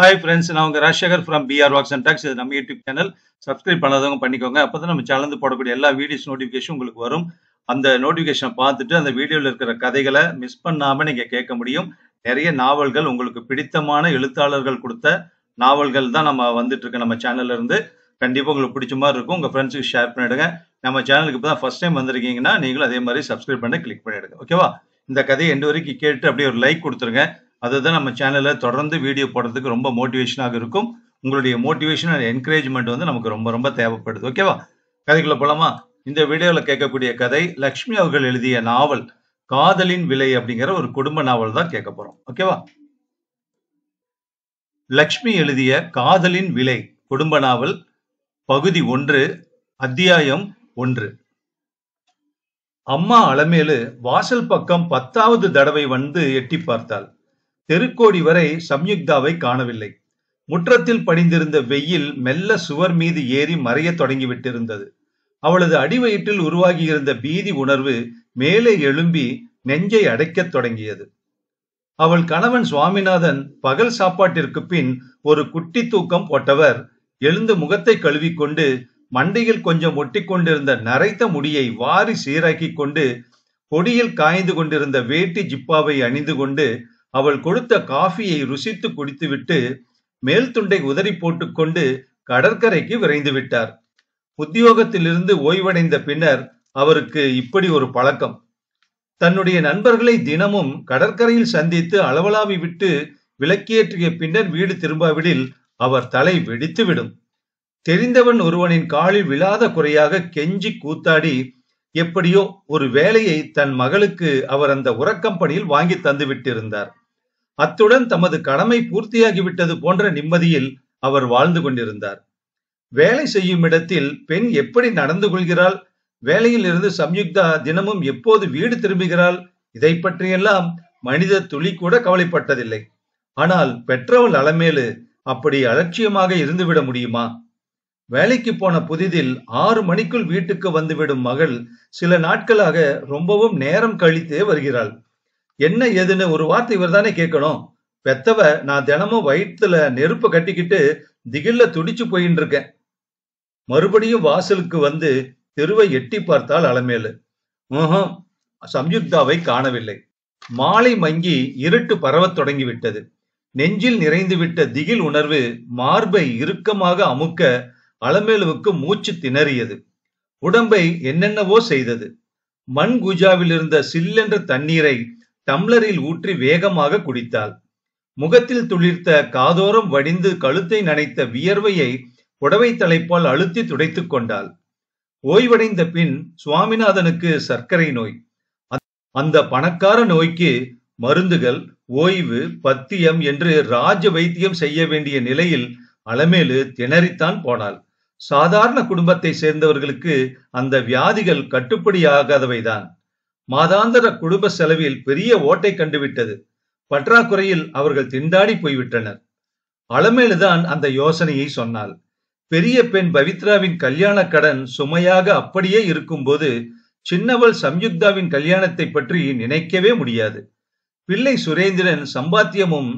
Hi friends நான் உங்கள் Rajshekhar from PR walks and talks இது நம்ம யூடியூப் சேனல் சப்ஸ்கிரைப் பண்ணாதவங்க பண்ணிக்கோங்க அப்போ தான் நம்ம சேனல் போடக்கூடிய எல்லா வீடியோஸ் நோட்டிஃபிகேஷன் உங்களுக்கு வரும் அந்த நோட்டிஃபிகேஷனை பார்த்துட்டு அந்த வீடியோவில் இருக்கிற கதைகளை மிஸ் பண்ணாமல் நீங்கள் கேட்க முடியும் நிறைய நாவல்கள் உங்களுக்கு பிடித்தமான எழுத்தாளர்கள் கொடுத்த நாவல்கள் தான் நம்ம வந்துட்டு நம்ம சேனல்ல இருந்து கண்டிப்பாக உங்களுக்கு பிடிச்ச மாதிரி இருக்கும் உங்கள் ஃப்ரெண்ட்ஸுக்கு ஷேர் பண்ணிவிடுங்க நம்ம சேனலுக்கு இப்போ தான் ஃபஸ்ட் டைம் வந்திருக்கீங்கன்னா நீங்களும் அதே மாதிரி சப்ஸ்கிரைப் பண்ணி கிளிக் பண்ணிவிடுங்க ஓகேவா இந்த கதையை எண்டு வரைக்கும் கேட்டு அப்படியே ஒரு லைக் கொடுத்துருங்க அதுதான் நம்ம சேனலில் தொடர்ந்து வீடியோ போடுறதுக்கு ரொம்ப மோட்டிவேஷனாக இருக்கும் உங்களுடைய மோட்டிவேஷன் அண்ட் என்கரேஜ்மெண்ட் வந்து நமக்கு ரொம்ப ரொம்ப தேவைப்படுது ஓகேவா கதைக்குள்ள போலாமா இந்த வீடியோவில் கேட்கக்கூடிய கதை லக்ஷ்மி அவர்கள் எழுதிய நாவல் காதலின் விலை அப்படிங்கிற ஒரு குடும்ப நாவல் தான் கேட்க போறோம் ஓகேவா லக்ஷ்மி எழுதிய காதலின் விலை குடும்ப நாவல் பகுதி ஒன்று அத்தியாயம் ஒன்று அம்மா அலமேலு வாசல் பக்கம் பத்தாவது தடவை வந்து எட்டி பார்த்தாள் தெருக்கோடி வரை சம்யுக்தாவை காணவில்லை முற்றத்தில் படிந்திருந்த வெயில் மெல்ல சுவர் மீது ஏறி மறைய தொடங்கிவிட்டிருந்தது அவளது அடிவயிற்றில் உருவாகியிருந்த பீதி உணர்வு மேலே எழும்பி நெஞ்சை அடைக்கத் தொடங்கியது அவள் கணவன் சுவாமிநாதன் பகல் சாப்பாட்டிற்கு பின் ஒரு குட்டி தூக்கம் போட்டவர் எழுந்து முகத்தை கழுவிக்கொண்டு மண்டையில் கொஞ்சம் ஒட்டி கொண்டிருந்த நரைத்த முடியை வாரி சீராக்கி கொண்டு பொடியில் காய்ந்து கொண்டிருந்த வேட்டி ஜிப்பாவை அணிந்து கொண்டு அவள் கொடுத்த காஃபியை ருசித்து குடித்துவிட்டு மேல் துண்டை உதறி போட்டுக்கொண்டு கடற்கரைக்கு விரைந்து விட்டார் உத்தியோகத்திலிருந்து ஓய்வடைந்த பின்னர் அவருக்கு இப்படி ஒரு பழக்கம் தன்னுடைய நண்பர்களை தினமும் கடற்கரையில் சந்தித்து அளவலாவி விட்டு விளக்கேற்றிய பின்னர் வீடு திரும்பாவிடில் அவர் தலை வெடித்துவிடும் தெரிந்தவன் ஒருவனின் காலில் விழாத குறையாக கெஞ்சி கூத்தாடி எப்படியோ ஒரு வேலையை தன் மகளுக்கு அவர் அந்த உறக்கம்பனியில் வாங்கி தந்து விட்டிருந்தார் அத்துடன் தமது கடமை பூர்த்தியாகிவிட்டது போன்ற நிம்மதியில் அவர் வாழ்ந்து கொண்டிருந்தார் வேலை செய்யும் இடத்தில் பெண் எப்படி நடந்து கொள்கிறாள் வேலையில் இருந்து சம்யுக்தா தினமும் எப்போது வீடு திரும்புகிறாள் இதை பற்றியெல்லாம் மனித துளி கூட கவலைப்பட்டதில்லை ஆனால் பெற்றவள் அலமேலு அப்படி அலட்சியமாக இருந்துவிட முடியுமா வேலைக்கு போன புதிதில் ஆறு மணிக்குள் வீட்டுக்கு வந்துவிடும் மகள் சில நாட்களாக ரொம்பவும் நேரம் கழித்தே வருகிறாள் என்ன ஏதுன்னு ஒரு வார்த்தை இவர் தானே கேட்கணும் பெத்தவ நான் தினமும் வயிற்றுல நெருப்பு கட்டிக்கிட்டு திகில்ல துடிச்சு போயின்னு இருக்கேன் மறுபடியும் வாசலுக்கு வந்து தெருவை எட்டி பார்த்தால் அலமேலு ம் சம்யுக்தாவை காணவில்லை மாலை மங்கி இருட்டு பரவத் தொடங்கிவிட்டது நெஞ்சில் நிறைந்துவிட்ட திகில் உணர்வு மார்பை இறுக்கமாக அமுக்க அலமேலுவுக்கு மூச்சு திணறியது உடம்பை என்னென்னவோ செய்தது மண் குஜாவில் இருந்த சில்லென்ற தண்ணீரை டம்ளரில் ஊற்றி வேகமாக குடித்தாள் முகத்தில் துளிர்த்த காதோரம் வடிந்து கழுத்தை நனைத்த வியர்வையை புடவை தலைப்பால் அழுத்தி துடைத்துக் கொண்டாள் ஓய்வடைந்த பின் சுவாமிநாதனுக்கு சர்க்கரை நோய் அந்த பணக்கார நோய்க்கு மருந்துகள் ஓய்வு பத்தியம் என்று ராஜ வைத்தியம் செய்ய வேண்டிய நிலையில் அலமேலு திணறித்தான் போனாள் சாதாரண குடும்பத்தை சேர்ந்தவர்களுக்கு அந்த வியாதிகள் கட்டுப்படியாகாதவைதான் மாதாந்தர குடும்ப செலவில் பெரிய ஓட்டை கண்டுவிட்டது பற்றாக்குறையில் அவர்கள் திண்டாடி போய்விட்டனர் அளமேலுதான் அந்த யோசனையை சொன்னாள் பெரிய பெண் பவித்ராவின் கல்யாண கடன் சுமையாக அப்படியே இருக்கும்போது சின்னவள் சம்யுக்தாவின் கல்யாணத்தை பற்றி நினைக்கவே முடியாது பிள்ளை சுரேந்திரன் சம்பாத்தியமும்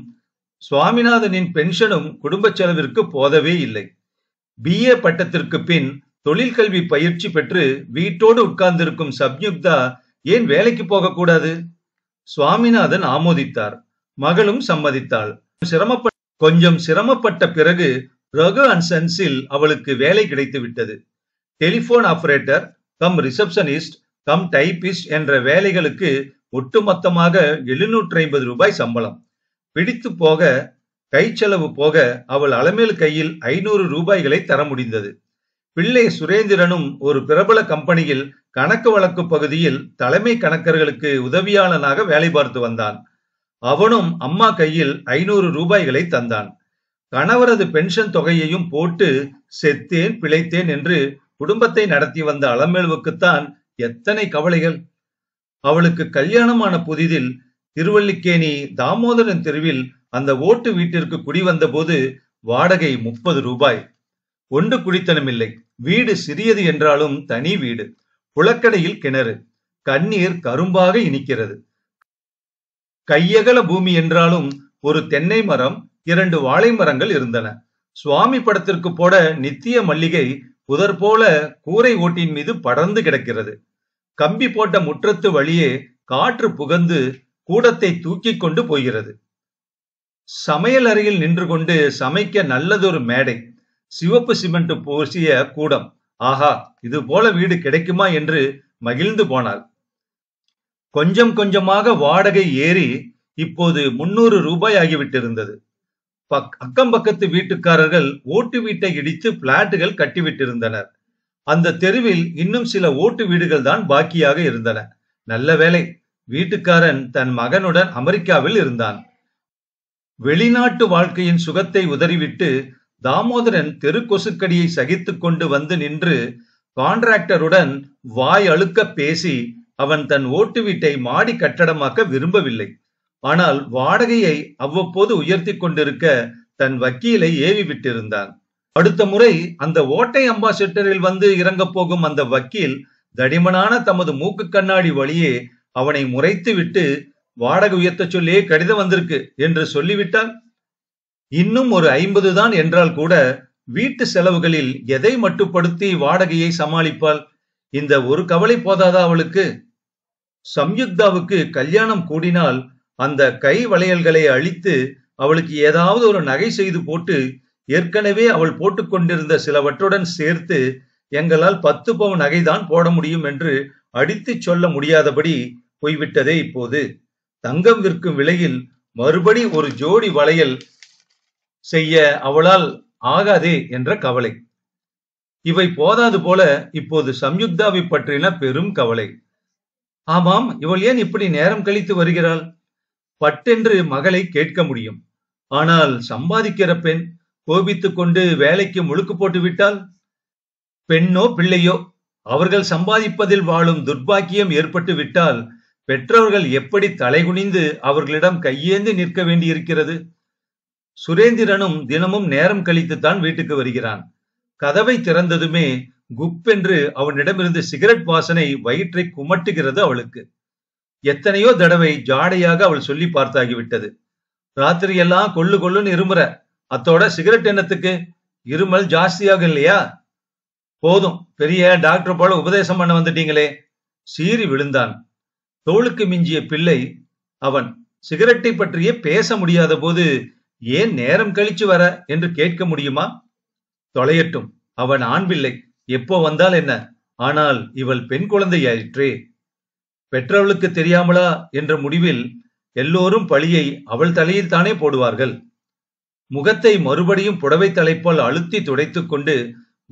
சுவாமிநாதனின் பென்ஷனும் குடும்ப செலவிற்கு போதவே இல்லை பிஏ பட்டத்திற்கு பின் தொழிற்கல்வி பயிற்சி பெற்று வீட்டோடு உட்கார்ந்திருக்கும் சப்யுக்தா ஏன் வேலைக்கு போகக்கூடாது சுவாமிநாதன் ஆமோதித்தார் மகளும் சம்மதித்தாள் சிரமப்பட்ட கொஞ்சம் சிரமப்பட்ட பிறகு ரகு அண்ட் சன்ஸில் அவளுக்கு வேலை கிடைத்து விட்டது telephone operator cum receptionist cum typist என்ற வேலைகளுக்கு ஒட்டுமொத்தமாக எழுநூற்றி ஐம்பது ரூபாய் சம்பளம் பிடித்து போக கை செலவு போக அவள் அலமேல் கையில் ஐநூறு ரூபாய்களை தர முடிந்தது பிள்ளை சுரேந்திரனும் ஒரு பிரபல கம்பெனியில் கணக்கு வழக்கு பகுதியில் தலைமை கணக்கர்களுக்கு உதவியாளனாக வேலை பார்த்து வந்தான் அவனும் அம்மா கையில் ஐநூறு ரூபாய்களை தந்தான் கணவரது பென்ஷன் தொகையையும் போட்டு செத்தேன் பிழைத்தேன் என்று குடும்பத்தை நடத்தி வந்த அலமேலுவுக்குத்தான் எத்தனை கவலைகள் அவளுக்கு கல்யாணமான புதிதில் திருவள்ளிக்கேணி தாமோதரன் தெருவில் அந்த ஓட்டு வீட்டிற்கு வந்த போது வாடகை முப்பது ரூபாய் ஒன்று குடித்தனமில்லை வீடு சிறியது என்றாலும் தனி வீடு குளக்கடையில் கிணறு கண்ணீர் கரும்பாக இனிக்கிறது கையகல பூமி என்றாலும் ஒரு தென்னை மரம் இரண்டு வாழை மரங்கள் இருந்தன சுவாமி படத்திற்கு போட நித்திய மல்லிகை புதர் போல கூரை ஓட்டின் மீது படர்ந்து கிடக்கிறது கம்பி போட்ட முற்றத்து வழியே காற்று புகந்து கூடத்தை தூக்கி கொண்டு போகிறது சமையல் அறையில் நின்று கொண்டு சமைக்க நல்லதொரு மேடை சிவப்பு சிமெண்ட் பூசிய கூடம் ஆஹா இது போல வீடு கிடைக்குமா என்று மகிழ்ந்து போனாள் கொஞ்சம் கொஞ்சமாக வாடகை ஏறி இப்போது முன்னூறு ரூபாய் ஆகிவிட்டிருந்தது அக்கம் பக்கத்து வீட்டுக்காரர்கள் ஓட்டு வீட்டை இடித்து பிளாட்டுகள் கட்டிவிட்டிருந்தனர் அந்த தெருவில் இன்னும் சில ஓட்டு வீடுகள் தான் பாக்கியாக இருந்தன நல்ல வேலை வீட்டுக்காரன் தன் மகனுடன் அமெரிக்காவில் இருந்தான் வெளிநாட்டு வாழ்க்கையின் சுகத்தை உதறிவிட்டு தாமோதரன் தெரு கொசுக்கடியை சகித்து கொண்டு வந்து நின்று கான்ட்ராக்டருடன் வாய் அழுக்க பேசி அவன் தன் ஓட்டு வீட்டை மாடி கட்டடமாக்க விரும்பவில்லை ஆனால் வாடகையை அவ்வப்போது உயர்த்தி கொண்டிருக்க தன் வக்கீலை ஏவி விட்டிருந்தான் அடுத்த முறை அந்த ஓட்டை அம்பாசிடரில் வந்து இறங்கப் போகும் அந்த வக்கீல் தடிமனான தமது மூக்கு கண்ணாடி வழியே அவனை முறைத்து விட்டு வாடகை உயர்த்த சொல்லியே கடிதம் வந்திருக்கு என்று சொல்லிவிட்டான் இன்னும் ஒரு ஐம்பது தான் என்றால் கூட வீட்டு செலவுகளில் எதை மட்டுப்படுத்தி வாடகையை சமாளிப்பாள் இந்த ஒரு கவலை போதாதா அவளுக்கு சம்யுக்தாவுக்கு கல்யாணம் கூடினால் அந்த கை வளையல்களை அழித்து அவளுக்கு ஏதாவது ஒரு நகை செய்து போட்டு ஏற்கனவே அவள் போட்டுக்கொண்டிருந்த சிலவற்றுடன் சேர்த்து எங்களால் பத்து பவுன் நகைதான் போட முடியும் என்று அடித்து சொல்ல முடியாதபடி போய்விட்டதே இப்போது தங்கம் விற்கும் விலையில் மறுபடி ஒரு ஜோடி வளையல் செய்ய அவளால் ஆகாது என்ற கவலை இவை போதாது போல இப்போது சம்யுக்தாவை பற்றின பெரும் கவலை ஆமாம் இவள் ஏன் இப்படி நேரம் கழித்து வருகிறாள் பட்டென்று மகளை கேட்க முடியும் ஆனால் சம்பாதிக்கிற பெண் கோபித்துக் கொண்டு வேலைக்கு முழுக்கு போட்டு விட்டால் பெண்ணோ பிள்ளையோ அவர்கள் சம்பாதிப்பதில் வாழும் துர்பாக்கியம் ஏற்பட்டு விட்டால் பெற்றோர்கள் எப்படி தலைகுனிந்து அவர்களிடம் கையேந்து நிற்க வேண்டியிருக்கிறது சுரேந்திரனும் தினமும் நேரம் கழித்துத்தான் வீட்டுக்கு வருகிறான் கதவை திறந்ததுமே குப்பென்று அவனிடமிருந்து சிகரெட் வாசனை வயிற்றை குமட்டுகிறது அவளுக்கு எத்தனையோ தடவை ஜாடையாக அவள் சொல்லி பார்த்தாகிவிட்டது ராத்திரியெல்லாம் கொள்ளு கொள்ளுன்னு இருமுற அத்தோட சிகரெட் எண்ணத்துக்கு இருமல் ஜாஸ்தியாக இல்லையா போதும் பெரிய டாக்டர் போல உபதேசம் பண்ண வந்துட்டீங்களே சீறி விழுந்தான் தோளுக்கு மிஞ்சிய பிள்ளை அவன் சிகரெட்டை பற்றியே பேச முடியாத போது ஏன் நேரம் கழிச்சு வர என்று கேட்க முடியுமா தொலையட்டும் அவன் ஆண் பிள்ளை எப்போ வந்தால் என்ன ஆனால் இவள் பெண் குழந்தையாயிற்றே பெற்றவளுக்கு தெரியாமலா என்ற முடிவில் எல்லோரும் பழியை அவள் தலையில் தானே போடுவார்கள் முகத்தை மறுபடியும் புடவை தலைப்பால் அழுத்தி துடைத்துக் கொண்டு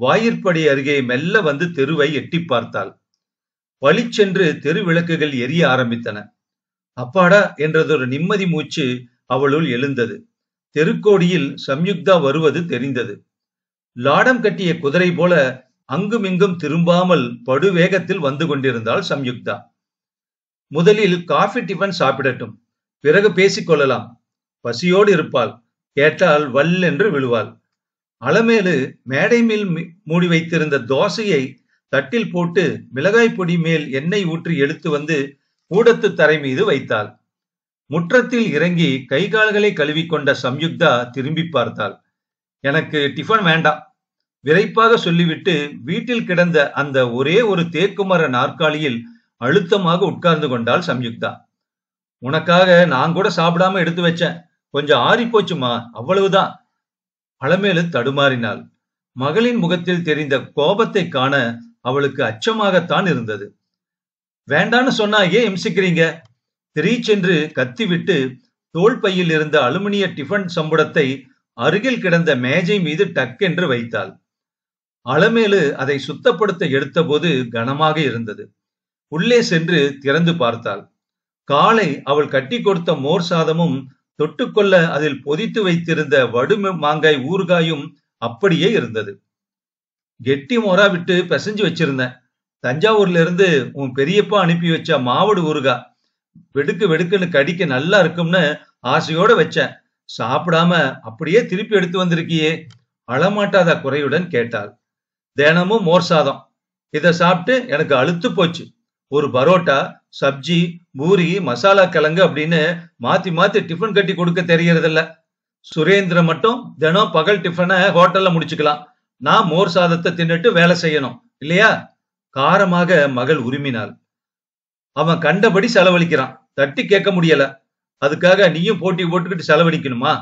வாயிற்படி அருகே மெல்ல வந்து தெருவை எட்டி பார்த்தாள் சென்று தெரு விளக்குகள் எரிய ஆரம்பித்தன அப்பாடா என்றதொரு நிம்மதி மூச்சு அவளுள் எழுந்தது தெருக்கோடியில் சம்யுக்தா வருவது தெரிந்தது. லாடம் கட்டிய குதிரை போல அங்குமிங்கும் திரும்பாமல் படுவேகத்தில் வந்து கொண்டிருந்தாள் சம்யுக்தா. முதலில் காஃபி டிபன் சாப்பிடட்டும். பிறகு பேசிக் கொள்ளலாம். பசியோடு இருப்பாள். கேட்டால் வல்லென்று விழுவாள். அலமேலு மேடை மேல் மூடி வைத்திருந்த தோசையை தட்டில் போட்டு மிளகாய் பொடி மேல் எண்ணெய் ஊற்றி எடுத்து வந்து கூடத்து தரை மீது வைத்தாள். முற்றத்தில் இறங்கி கை கால்களை கழுவிக்கொண்ட சம்யுக்தா திரும்பி பார்த்தாள் எனக்கு டிஃபன் வேண்டாம் விரைப்பாக சொல்லிவிட்டு வீட்டில் கிடந்த அந்த ஒரே ஒரு தேக்குமர நாற்காலியில் அழுத்தமாக உட்கார்ந்து கொண்டாள் சம்யுக்தா உனக்காக நான் கூட சாப்பிடாம எடுத்து வச்சேன் கொஞ்சம் ஆறிப்போச்சுமா அவ்வளவுதான் பழமேலு தடுமாறினாள் மகளின் முகத்தில் தெரிந்த கோபத்தை காண அவளுக்கு அச்சமாகத்தான் இருந்தது வேண்டான்னு சொன்னா ஏன் இம்சிக்கிறீங்க திரீச்சென்று கத்திவிட்டு தோல்பையில் இருந்த அலுமினிய டிஃபன் சம்புடத்தை அருகில் கிடந்த மேஜை மீது டக்கென்று வைத்தாள் அளமேலு அதை சுத்தப்படுத்த எடுத்தபோது கனமாக இருந்தது உள்ளே சென்று திறந்து பார்த்தாள் காலை அவள் கட்டி கொடுத்த மோர் சாதமும் தொட்டுக்கொள்ள அதில் பொதித்து வைத்திருந்த வடு மாங்காய் ஊறுகாயும் அப்படியே இருந்தது கெட்டி மோரா விட்டு பிசைஞ்சு வச்சிருந்தேன் தஞ்சாவூர்ல இருந்து உன் பெரியப்பா அனுப்பி வச்ச மாவடு ஊறுகாய் வெடுக்கு வெடுக்குன்னு கடிக்க நல்லா இருக்கும்னு ஆசையோட வச்சேன் சாப்பிடாம அப்படியே திருப்பி எடுத்து வந்திருக்கியே அழமாட்டாத குறையுடன் கேட்டாள் தினமும் மோர் சாதம் இதை சாப்பிட்டு எனக்கு அழுத்து போச்சு ஒரு பரோட்டா சப்ஜி பூரி மசாலா கிழங்கு அப்படின்னு மாத்தி மாத்தி டிஃபன் கட்டி கொடுக்க தெரியறதில்ல சுரேந்திர மட்டும் தினம் பகல் டிஃபனை ஹோட்டல்ல முடிச்சுக்கலாம் நான் மோர் சாதத்தை தின்னுட்டு வேலை செய்யணும் இல்லையா காரமாக மகள் உரிமினாள் அவன் கண்டபடி செலவழிக்கிறான் தட்டி கேட்க முடியல அதுக்காக நீயும் போட்டி போட்டுக்கிட்டு செலவழிக்கணுமா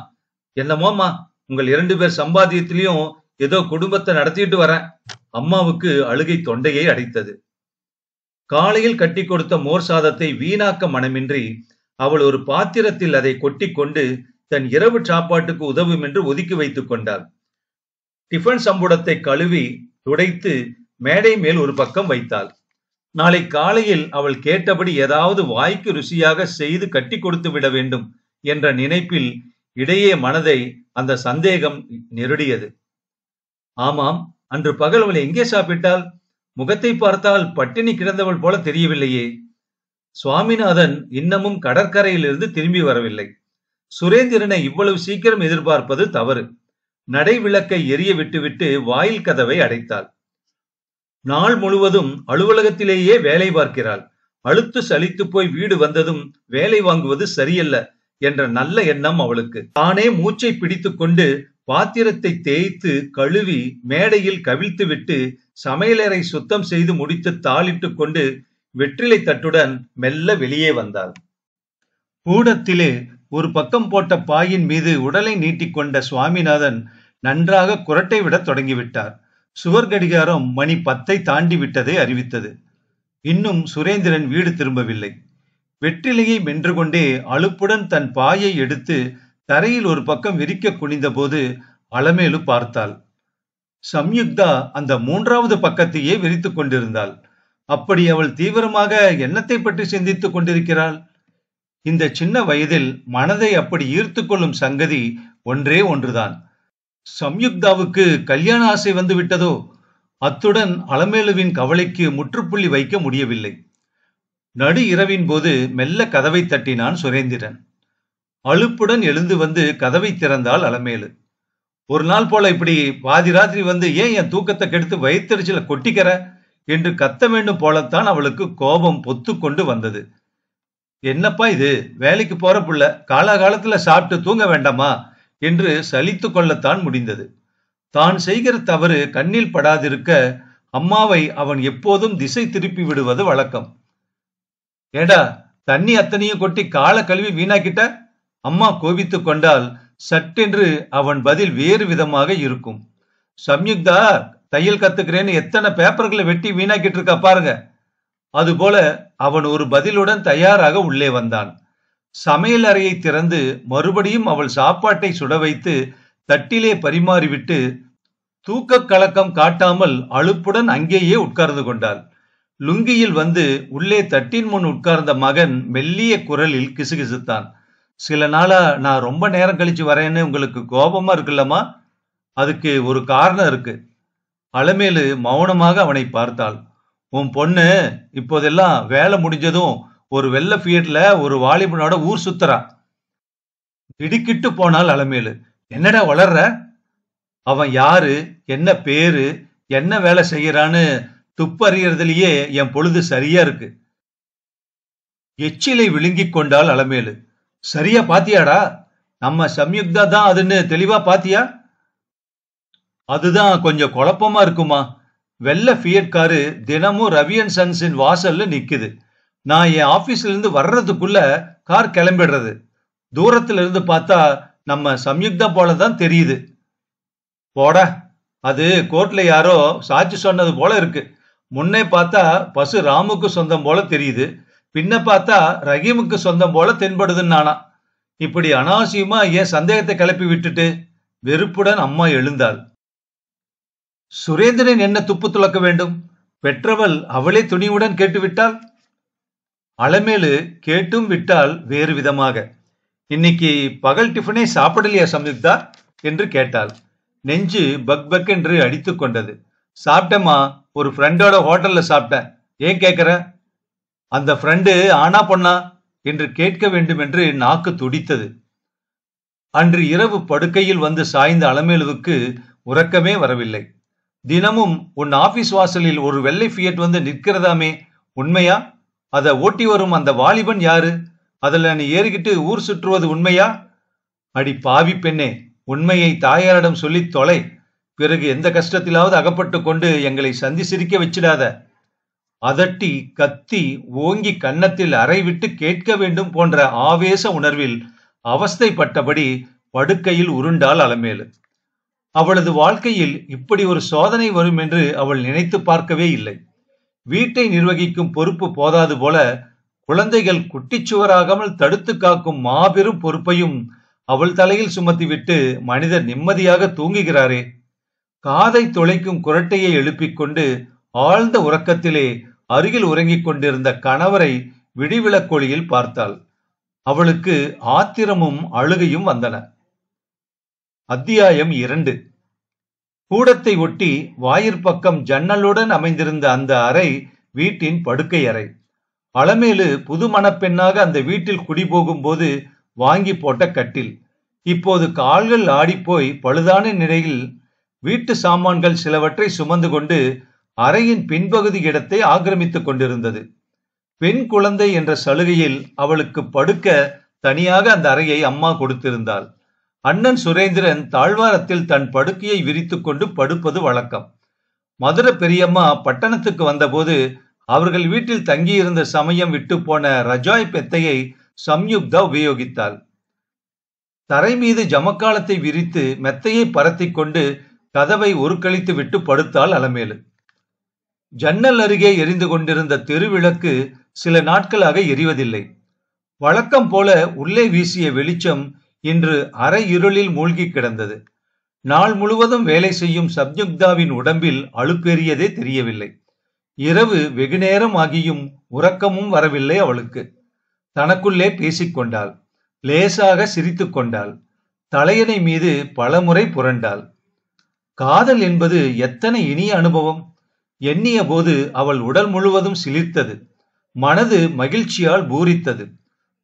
என்னமோம்மா உங்கள் இரண்டு பேர் சம்பாத்தியத்திலையும் ஏதோ குடும்பத்தை நடத்திட்டு வரேன் அம்மாவுக்கு அழுகை தொண்டையை அடைத்தது காலையில் கட்டி கொடுத்த மோர் சாதத்தை வீணாக்க மனமின்றி அவள் ஒரு பாத்திரத்தில் அதை கொட்டி கொண்டு தன் இரவு சாப்பாட்டுக்கு உதவும் என்று ஒதுக்கி வைத்துக் கொண்டாள் டிஃபன் சம்புடத்தை கழுவி துடைத்து மேடை மேல் ஒரு பக்கம் வைத்தாள் நாளை காலையில் அவள் கேட்டபடி ஏதாவது வாய்க்கு ருசியாக செய்து கட்டி கொடுத்து விட வேண்டும் என்ற நினைப்பில் இடையே மனதை அந்த சந்தேகம் நெருடியது ஆமாம் அன்று பகல் அவள் எங்கே சாப்பிட்டால் முகத்தை பார்த்தால் பட்டினி கிடந்தவள் போல தெரியவில்லையே சுவாமிநாதன் இன்னமும் கடற்கரையிலிருந்து திரும்பி வரவில்லை சுரேந்திரனை இவ்வளவு சீக்கிரம் எதிர்பார்ப்பது தவறு நடைவிளக்கை எரிய விட்டுவிட்டு வாயில் கதவை அடைத்தாள் நாள் முழுவதும் அலுவலகத்திலேயே வேலை பார்க்கிறாள் அழுத்து சலித்து போய் வீடு வந்ததும் வேலை வாங்குவது சரியல்ல என்ற நல்ல எண்ணம் அவளுக்கு தானே மூச்சை பிடித்து கொண்டு பாத்திரத்தை தேய்த்து கழுவி மேடையில் கவிழ்த்துவிட்டு சமையலறை சுத்தம் செய்து முடித்து தாளிட்டு கொண்டு வெற்றிலை தட்டுடன் மெல்ல வெளியே வந்தாள் கூடத்திலே ஒரு பக்கம் போட்ட பாயின் மீது உடலை நீட்டிக்கொண்ட சுவாமிநாதன் நன்றாக குரட்டை விடத் தொடங்கிவிட்டார் சுவர் கடிகாரம் மணி பத்தை தாண்டி விட்டதை அறிவித்தது இன்னும் சுரேந்திரன் வீடு திரும்பவில்லை வெற்றிலையை மென்று கொண்டே அழுப்புடன் தன் பாயை எடுத்து தரையில் ஒரு பக்கம் விரிக்க குனிந்தபோது அலமேலு பார்த்தாள் சம்யுக்தா அந்த மூன்றாவது பக்கத்தையே விரித்து கொண்டிருந்தாள் அப்படி அவள் தீவிரமாக எண்ணத்தை பற்றி சிந்தித்துக் கொண்டிருக்கிறாள் இந்த சின்ன வயதில் மனதை அப்படி ஈர்த்து கொள்ளும் சங்கதி ஒன்றே ஒன்றுதான் சம்யுக்தாவுக்கு கல்யாண ஆசை வந்து விட்டதோ அத்துடன் அலமேலுவின் கவலைக்கு முற்றுப்புள்ளி வைக்க முடியவில்லை நடு இரவின் போது மெல்ல கதவை தட்டினான் சுரேந்திரன் அழுப்புடன் எழுந்து வந்து கதவை திறந்தாள் அலமேலு ஒரு நாள் போல இப்படி பாதி ராத்திரி வந்து ஏன் என் தூக்கத்தை கெடுத்து வயிற்றுச்சில கொட்டிக்கிற என்று கத்த வேண்டும் போலத்தான் அவளுக்கு கோபம் பொத்து கொண்டு வந்தது என்னப்பா இது வேலைக்கு போற புள்ள காலாகாலத்துல சாப்பிட்டு தூங்க வேண்டாமா என்று சலித்து கொள்ளத்தான் முடிந்தது தான் செய்கிற தவறு கண்ணில் படாதிருக்க அம்மாவை அவன் எப்போதும் திசை திருப்பி விடுவது வழக்கம் ஏடா தண்ணி அத்தனையும் கொட்டி கால கழுவி வீணாக்கிட்ட அம்மா கோபித்து கொண்டால் சட்டென்று அவன் பதில் வேறு விதமாக இருக்கும் சம்யுக்தா தையல் கத்துக்கிறேன்னு எத்தனை பேப்பர்களை வெட்டி வீணாக்கிட்டு இருக்கா பாருங்க அதுபோல அவன் ஒரு பதிலுடன் தயாராக உள்ளே வந்தான் சமையல் அறையை திறந்து மறுபடியும் அவள் சாப்பாட்டை சுட வைத்து தட்டிலே பரிமாறிவிட்டு தூக்கக் கலக்கம் காட்டாமல் அழுப்புடன் அங்கேயே உட்கார்ந்து கொண்டாள் லுங்கியில் வந்து உள்ளே தட்டின் முன் உட்கார்ந்த மகன் மெல்லிய குரலில் கிசுகிசுத்தான் சில நாளா நான் ரொம்ப நேரம் கழிச்சு வரேன்னு உங்களுக்கு கோபமா இருக்குல்லம்மா அதுக்கு ஒரு காரணம் இருக்கு அலமேலு மௌனமாக அவனை பார்த்தாள் உன் பொண்ணு இப்போதெல்லாம் வேலை முடிஞ்சதும் ஒரு வெள்ள பியட்ல ஒரு வாலிபனோட ஊர் சுத்துறான் திடுக்கிட்டு போனால் அலமேலு என்னடா வளர்ற அவன் யாரு என்ன பேரு என்ன வேலை செய்யறான்னு துப்பறியறதுலயே என் பொழுது சரியா இருக்கு எச்சிலை விழுங்கி கொண்டால் அலமேலு சரியா பாத்தியாடா நம்ம சம்யுக்தா தான் அதுன்னு தெளிவா பாத்தியா அதுதான் கொஞ்சம் குழப்பமா இருக்குமா வெள்ள ஃபியட் காரு தினமும் ரவி சன்ஸின் வாசல்ல நிக்குது நான் என் ஆபீஸ்ல இருந்து வர்றதுக்குள்ள கார் கிளம்பிடுறது தூரத்துல இருந்து பார்த்தா நம்ம சம்யுக்தா போல தான் தெரியுது போட அது கோர்ட்ல யாரோ சாட்சி சொன்னது போல இருக்கு முன்னே பார்த்தா பசு ராமுக்கு சொந்தம் போல தெரியுது பின்ன பார்த்தா ரஹீமுக்கு சொந்தம் போல தென்படுதுன்னு நானா இப்படி அனாவசியமா ஏன் சந்தேகத்தை கிளப்பி விட்டுட்டு வெறுப்புடன் அம்மா எழுந்தாள் சுரேந்திரன் என்ன துப்பு துளக்க வேண்டும் பெற்றவள் அவளே துணிவுடன் கேட்டுவிட்டாள் அலமேலு கேட்டும் விட்டால் வேறு விதமாக இன்னைக்கு பகல் டிஃபனே சாப்பிடலையா சம்யுக்தா என்று கேட்டாள் நெஞ்சு பக் பக் என்று அடித்து கொண்டது சாப்பிட்டேம்மா ஒரு ஃப்ரெண்டோட ஹோட்டல்ல சாப்பிட்டேன் ஏன் கேட்குற அந்த ஃப்ரெண்டு ஆனா பொண்ணா என்று கேட்க வேண்டும் என்று நாக்கு துடித்தது அன்று இரவு படுக்கையில் வந்து சாய்ந்த அலமேலுவுக்கு உறக்கமே வரவில்லை தினமும் உன் ஆபீஸ் வாசலில் ஒரு வெள்ளை ஃபியட் வந்து நிற்கிறதாமே உண்மையா அதை ஓட்டி வரும் அந்த வாலிபன் யாரு அதில் நீ ஏறிக்கிட்டு ஊர் சுற்றுவது உண்மையா அடி பாவி பெண்ணே உண்மையை தாயாரிடம் சொல்லி தொலை பிறகு எந்த கஷ்டத்திலாவது அகப்பட்டு கொண்டு எங்களை சந்தி சிரிக்க வச்சிடாத அதட்டி கத்தி ஓங்கி கன்னத்தில் அறைவிட்டு கேட்க வேண்டும் போன்ற ஆவேச உணர்வில் அவஸ்தைப்பட்டபடி படுக்கையில் உருண்டாள் அலமேலு அவளது வாழ்க்கையில் இப்படி ஒரு சோதனை வரும் என்று அவள் நினைத்து பார்க்கவே இல்லை வீட்டை நிர்வகிக்கும் பொறுப்பு போதாது போல குழந்தைகள் குட்டிச்சுவராகாமல் தடுத்து காக்கும் மாபெரும் பொறுப்பையும் அவள் தலையில் சுமத்திவிட்டு மனிதர் நிம்மதியாக தூங்குகிறாரே காதை தொலைக்கும் குரட்டையை எழுப்பிக் கொண்டு ஆழ்ந்த உறக்கத்திலே அருகில் உறங்கிக் கொண்டிருந்த கணவரை விடிவிளக்கொழியில் பார்த்தாள் அவளுக்கு ஆத்திரமும் அழுகையும் வந்தன அத்தியாயம் இரண்டு கூடத்தை ஒட்டி வாயிற்பக்கம் ஜன்னலுடன் அமைந்திருந்த அந்த அறை வீட்டின் படுக்கை அறை அளமேலு புது மணப்பெண்ணாக அந்த வீட்டில் குடிபோகும் போது வாங்கி போட்ட கட்டில் இப்போது கால்கள் ஆடிப்போய் பழுதான நிலையில் வீட்டு சாமான்கள் சிலவற்றை சுமந்து கொண்டு அறையின் பின்பகுதி இடத்தை ஆக்கிரமித்துக் கொண்டிருந்தது பெண் குழந்தை என்ற சலுகையில் அவளுக்கு படுக்க தனியாக அந்த அறையை அம்மா கொடுத்திருந்தாள் அண்ணன் சுரேந்திரன் தாழ்வாரத்தில் தன் படுக்கையை விரித்துக்கொண்டு படுப்பது வழக்கம் மதுர பெரியம்மா பட்டணத்துக்கு வந்தபோது அவர்கள் வீட்டில் தங்கியிருந்த சமயம் விட்டு போன ரஜாய் பெத்தையை சம்யுக்தா உபயோகித்தாள் தரை மீது ஜமக்காலத்தை விரித்து மெத்தையை பரத்தி கொண்டு கதவை ஒருக்கழித்து விட்டு படுத்தாள் அலமேலு ஜன்னல் அருகே எரிந்து கொண்டிருந்த தெருவிளக்கு சில நாட்களாக எரிவதில்லை வழக்கம் போல உள்ளே வீசிய வெளிச்சம் இன்று அரை இருளில் மூழ்கி கிடந்தது நாள் முழுவதும் வேலை செய்யும் சப்யுக்தாவின் உடம்பில் அழுப்பேறியதே தெரியவில்லை இரவு வெகுநேரம் ஆகியும் உறக்கமும் வரவில்லை அவளுக்கு தனக்குள்ளே பேசிக்கொண்டாள் லேசாக சிரித்து கொண்டாள் தலையணை மீது பலமுறை புரண்டாள் காதல் என்பது எத்தனை இனிய அனுபவம் எண்ணிய போது அவள் உடல் முழுவதும் சிலிர்த்தது மனது மகிழ்ச்சியால் பூரித்தது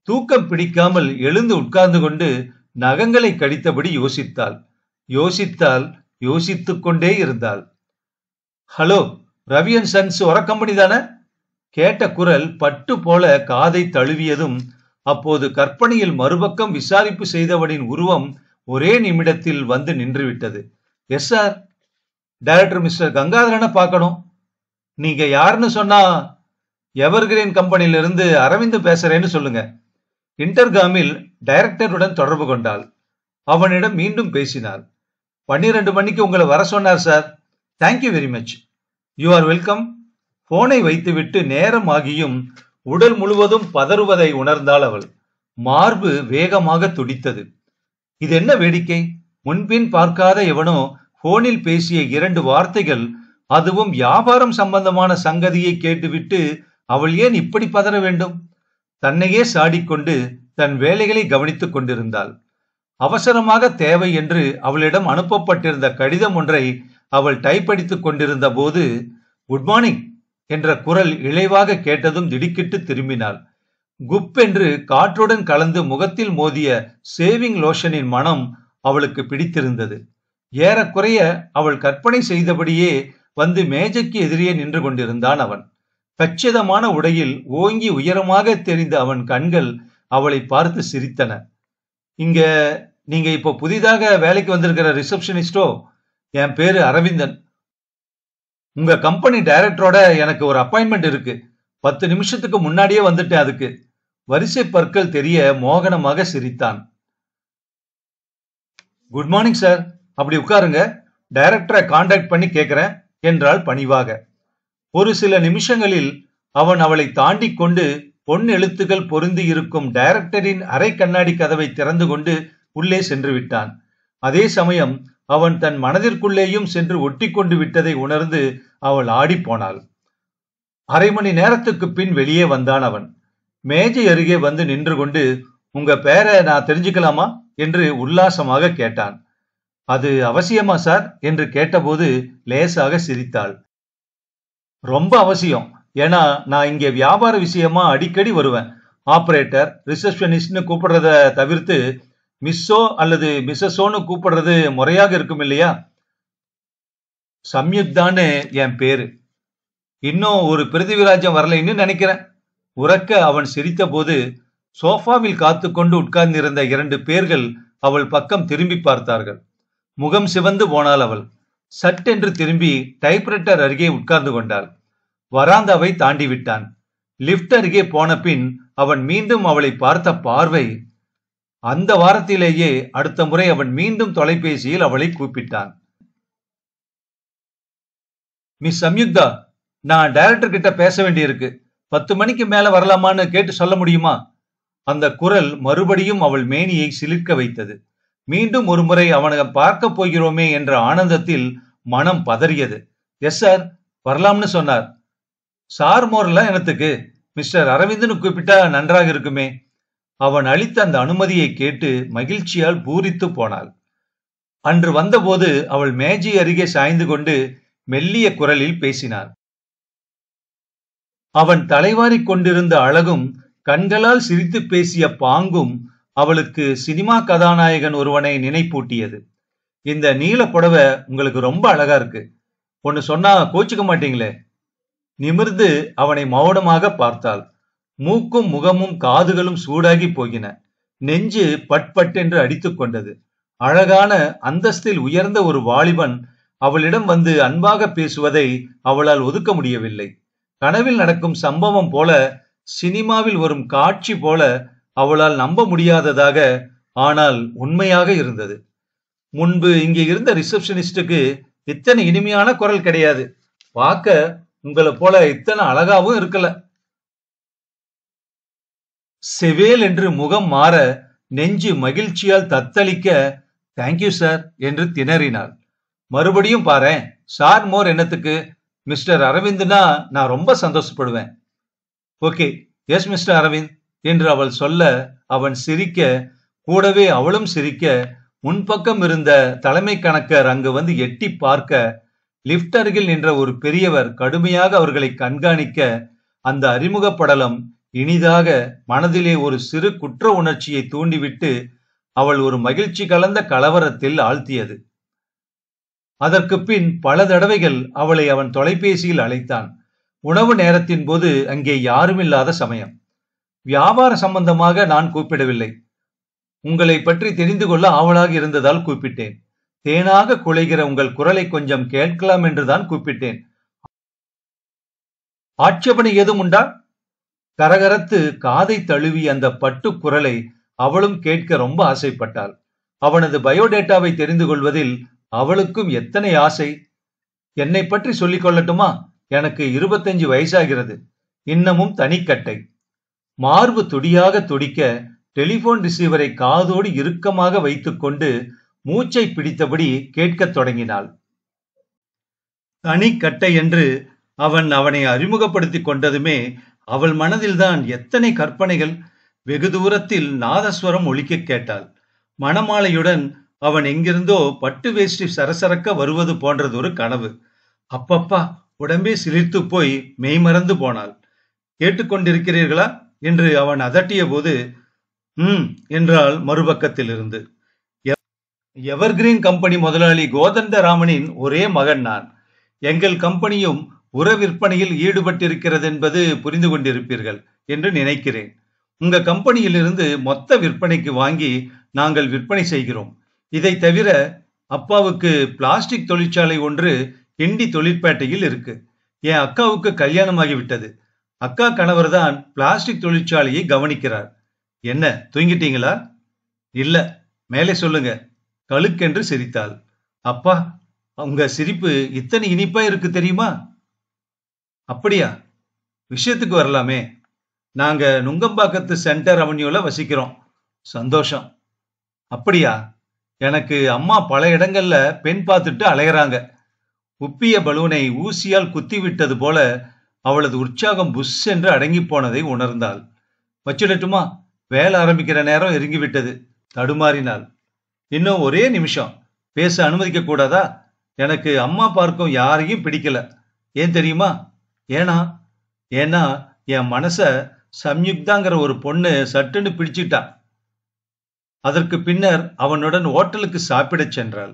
தூக்கம் பிடிக்காமல் எழுந்து உட்கார்ந்து கொண்டு நகங்களை கடித்தபடி யோசித்தாள் யோசித்தால் யோசித்துக் கொண்டே இருந்தாள் ஹலோ ரவி அண்ட் சன்ஸ் உர கம்பெனி தானே கேட்ட குரல் பட்டு போல காதை தழுவியதும் அப்போது கற்பனையில் மறுபக்கம் விசாரிப்பு செய்தவனின் உருவம் ஒரே நிமிடத்தில் வந்து நின்றுவிட்டது எஸ் சார் டைரக்டர் மிஸ்டர் கங்காதரனை பார்க்கணும் நீங்க யாருன்னு சொன்னா எவர்கிரீன் கம்பெனியிலிருந்து அரவிந்த் பேசுறேன்னு சொல்லுங்க இன்டர்காமில் டைரக்டருடன் தொடர்பு கொண்டாள் அவனிடம் மீண்டும் பேசினார் பன்னிரண்டு மணிக்கு உங்களை வர சொன்னார் sir thank you very much you are welcome போனை வைத்துவிட்டு நேரம் ஆகியும் உடல் முழுவதும் பதறுவதை உணர்ந்தாள் அவள் மார்பு வேகமாக துடித்தது இது என்ன வேடிக்கை முன்பின் பார்க்காத எவனோ போனில் பேசிய இரண்டு வார்த்தைகள் அதுவும் வியாபாரம் சம்பந்தமான சங்கதியை கேட்டுவிட்டு அவள் ஏன் இப்படி பதற வேண்டும் தன்னையே சாடிக்கொண்டு தன் வேலைகளை கவனித்துக் கொண்டிருந்தாள் அவசரமாக தேவை என்று அவளிடம் அனுப்பப்பட்டிருந்த கடிதம் ஒன்றை அவள் டைப்படித்துக் கொண்டிருந்த போது குட் மார்னிங் என்ற குரல் இழைவாக கேட்டதும் திடுக்கிட்டு திரும்பினாள் குப் என்று காற்றுடன் கலந்து முகத்தில் மோதிய சேவிங் லோஷனின் மனம் அவளுக்கு பிடித்திருந்தது ஏறக்குறைய அவள் கற்பனை செய்தபடியே வந்து மேஜைக்கு எதிரே நின்று கொண்டிருந்தான் அவன் கச்சிதமான உடையில் ஓங்கி உயரமாக தெரிந்த அவன் கண்கள் அவளை பார்த்து சிரித்தன இங்க நீங்க இப்போ புதிதாக வேலைக்கு வந்திருக்கிற ரிசப்ஷனிஸ்டோ என் பேரு அரவிந்தன் உங்க கம்பெனி டைரக்டரோட எனக்கு ஒரு அப்பாயின்மெண்ட் இருக்கு பத்து நிமிஷத்துக்கு முன்னாடியே வந்துட்டேன் அதுக்கு வரிசை பற்கள் தெரிய மோகனமாக சிரித்தான் குட் மார்னிங் சார் அப்படி உட்காருங்க டைரக்டரை காண்டாக்ட் பண்ணி கேட்கிறேன் என்றாள் பணிவாக ஒரு சில நிமிஷங்களில் அவன் அவளை தாண்டி கொண்டு பொன் எழுத்துகள் பொருந்தி இருக்கும் டைரக்டரின் அரை கண்ணாடி கதவை திறந்து கொண்டு உள்ளே சென்று விட்டான் அதே சமயம் அவன் தன் மனதிற்குள்ளேயும் சென்று ஒட்டி கொண்டு விட்டதை உணர்ந்து அவள் ஆடிப்போனாள் அரை மணி நேரத்துக்கு பின் வெளியே வந்தான் அவன் மேஜை அருகே வந்து நின்று கொண்டு உங்க பேரை நான் தெரிஞ்சுக்கலாமா என்று உல்லாசமாக கேட்டான் அது அவசியமா சார் என்று கேட்டபோது லேசாக சிரித்தாள் ரொம்ப அவசியம் ஏன்னா நான் இங்கே வியாபார விஷயமா அடிக்கடி வருவேன் ஆப்ரேட்டர் ரிசப்ஷனிஸ்ட்னு கூப்பிடுறத தவிர்த்து மிஸ்ஸோ அல்லது மிஸ்ஸஸோன்னு கூப்பிடுறது முறையாக இருக்கும் இல்லையா சம்யுக்தான்னு என் பேரு இன்னும் ஒரு பிருத்திவிராஜம் வரலைன்னு நினைக்கிறேன் உறக்க அவன் சிரித்த போது சோஃபாவில் காத்து கொண்டு உட்கார்ந்திருந்த இரண்டு பேர்கள் அவள் பக்கம் திரும்பி பார்த்தார்கள் முகம் சிவந்து போனாள் அவள் சட்டென்று திரும்பி டைப்ரைட்டர் அருகே உட்கார்ந்து கொண்டாள் வராந்தாவை தாண்டி விட்டான் லிப்ட் அருகே போன பின் அவன் மீண்டும் அவளை பார்த்த பார்வை அந்த வாரத்திலேயே அடுத்த முறை அவன் மீண்டும் தொலைபேசியில் அவளை கூப்பிட்டான் மிஸ் சம்யுக்தா நான் டைரக்டர் கிட்ட பேச வேண்டியிருக்கு பத்து மணிக்கு மேல வரலாமான்னு கேட்டு சொல்ல முடியுமா அந்த குரல் மறுபடியும் அவள் மேனியை சிலிர்க்க வைத்தது மீண்டும் ஒருமுறை அவனை பார்க்க போகிறோமே என்ற ஆனந்தத்தில் மனம் பதறியது எஸ் சார் வரலாம்னு சொன்னார் சார் மோர்லாம் எனத்துக்கு மிஸ்டர் அரவிந்தன் கூப்பிட்டா நன்றாக இருக்குமே அவன் அளித்த அந்த அனுமதியை கேட்டு மகிழ்ச்சியால் பூரித்து போனாள் அன்று வந்தபோது அவள் மேஜை அருகே சாய்ந்து கொண்டு மெல்லிய குரலில் பேசினார் அவன் தலைவாரிக் கொண்டிருந்த அழகும் கண்களால் சிரித்து பேசிய பாங்கும் அவளுக்கு சினிமா கதாநாயகன் ஒருவனை நினைப்பூட்டியது இந்த நீல புடவை உங்களுக்கு ரொம்ப அழகா இருக்கு ஒன்னு சொன்னா கோச்சிக்க மாட்டீங்களே நிமிர்ந்து அவனை மௌனமாக பார்த்தாள் மூக்கும் முகமும் காதுகளும் சூடாகி போகின நெஞ்சு என்று அடித்துக் கொண்டது அழகான அந்தஸ்தில் உயர்ந்த ஒரு வாலிபன் அவளிடம் வந்து அன்பாக பேசுவதை அவளால் ஒதுக்க முடியவில்லை கனவில் நடக்கும் சம்பவம் போல சினிமாவில் வரும் காட்சி போல அவளால் நம்ப முடியாததாக ஆனால் உண்மையாக இருந்தது முன்பு இங்கே இருந்த ரிசப்ஷனிஸ்டுக்கு இத்தனை இனிமையான குரல் கிடையாது பார்க்க உங்களை போல இத்தனை அழகாவும் இருக்கல செவேல் என்று முகம் மாற நெஞ்சு மகிழ்ச்சியால் தத்தளிக்க தேங்க்யூ சார் என்று திணறினாள் மறுபடியும் பாரு சார் மோர் என்னத்துக்கு மிஸ்டர் அரவிந்த்னா நான் ரொம்ப சந்தோஷப்படுவேன் ஓகே எஸ் மிஸ்டர் அரவிந்த் என்று அவள் சொல்ல அவன் சிரிக்க கூடவே அவளும் சிரிக்க முன்பக்கம் இருந்த தலைமை கணக்கர் அங்கு வந்து எட்டி பார்க்க லிப்ட் அருகில் நின்ற ஒரு பெரியவர் கடுமையாக அவர்களை கண்காணிக்க அந்த அறிமுக படலம் இனிதாக மனதிலே ஒரு சிறு குற்ற உணர்ச்சியை தூண்டிவிட்டு அவள் ஒரு மகிழ்ச்சி கலந்த கலவரத்தில் ஆழ்த்தியது அதற்கு பின் பல தடவைகள் அவளை அவன் தொலைபேசியில் அழைத்தான் உணவு நேரத்தின் போது அங்கே யாருமில்லாத சமயம் வியாபார சம்பந்தமாக நான் கூப்பிடவில்லை உங்களை பற்றி தெரிந்து கொள்ள ஆவலாக இருந்ததால் கூப்பிட்டேன் தேனாக குலைகிற உங்கள் குரலை கொஞ்சம் கேட்கலாம் என்றுதான் கூப்பிட்டேன் ஆட்சேபனை ஏதும் உண்டா கரகரத்து காதை தழுவி அந்த பட்டு குரலை அவளும் கேட்க ரொம்ப ஆசைப்பட்டாள் அவனது பயோடேட்டாவை தெரிந்து கொள்வதில் அவளுக்கும் எத்தனை ஆசை என்னை பற்றி சொல்லிக் கொள்ளட்டுமா எனக்கு இருபத்தஞ்சு வயசாகிறது இன்னமும் தனிக்கட்டை மார்பு துடியாக துடிக்க டெலிபோன் ரிசீவரை காதோடு இறுக்கமாக வைத்துக்கொண்டு மூச்சை பிடித்தபடி கேட்கத் தொடங்கினாள் தனிக்கட்டை என்று அவன் அவனை அறிமுகப்படுத்திக் கொண்டதுமே அவள் மனதில்தான் எத்தனை கற்பனைகள் வெகு தூரத்தில் நாதஸ்வரம் ஒழிக்க கேட்டாள் மணமாலையுடன் அவன் எங்கிருந்தோ பட்டு வேஷ்டி சரசரக்க வருவது போன்றதொரு கனவு அப்பப்பா உடம்பே சிலிர்த்து போய் மெய்மறந்து போனாள் கேட்டுக்கொண்டிருக்கிறீர்களா என்று அவன் அதட்டிய போது ம் என்றால் மறுபக்கத்திலிருந்து எவர்கிரீன் கம்பெனி முதலாளி கோதண்டராமனின் ஒரே மகன் நான் எங்கள் கம்பெனியும் உர விற்பனையில் ஈடுபட்டிருக்கிறது என்பது புரிந்து கொண்டிருப்பீர்கள் என்று நினைக்கிறேன் உங்க கம்பெனியிலிருந்து மொத்த விற்பனைக்கு வாங்கி நாங்கள் விற்பனை செய்கிறோம் இதை தவிர அப்பாவுக்கு பிளாஸ்டிக் தொழிற்சாலை ஒன்று கிண்டி தொழிற்பேட்டையில் இருக்கு என் அக்காவுக்கு கல்யாணமாகிவிட்டது அக்கா கணவர் தான் பிளாஸ்டிக் தொழிற்சாலையை கவனிக்கிறார் என்ன தூங்கிட்டீங்களா இல்ல மேலே சொல்லுங்க கழுக்கென்று சிரித்தாள் அப்பா உங்க சிரிப்பு இத்தனை இனிப்பா இருக்கு தெரியுமா அப்படியா விஷயத்துக்கு வரலாமே நாங்க நுங்கம்பாக்கத்து சென்டர் அவன்யூல வசிக்கிறோம் சந்தோஷம் அப்படியா எனக்கு அம்மா பல இடங்கள்ல பெண் பார்த்துட்டு அலையிறாங்க உப்பிய பலூனை ஊசியால் குத்தி விட்டது போல அவளது உற்சாகம் புஷ் என்று அடங்கி போனதை உணர்ந்தாள் வச்சுடட்டுமா வேலை ஆரம்பிக்கிற நேரம் விட்டது தடுமாறினாள் இன்னும் ஒரே நிமிஷம் பேச அனுமதிக்க கூடாதா எனக்கு அம்மா பார்க்கும் யாரையும் பிடிக்கல ஏன் தெரியுமா ஏனா ஏன்னா என் மனச சம்யுக்தாங்கிற ஒரு பொண்ணு சட்டுன்னு பிடிச்சிட்டா அதற்கு பின்னர் அவனுடன் ஹோட்டலுக்கு சாப்பிடச் சென்றாள்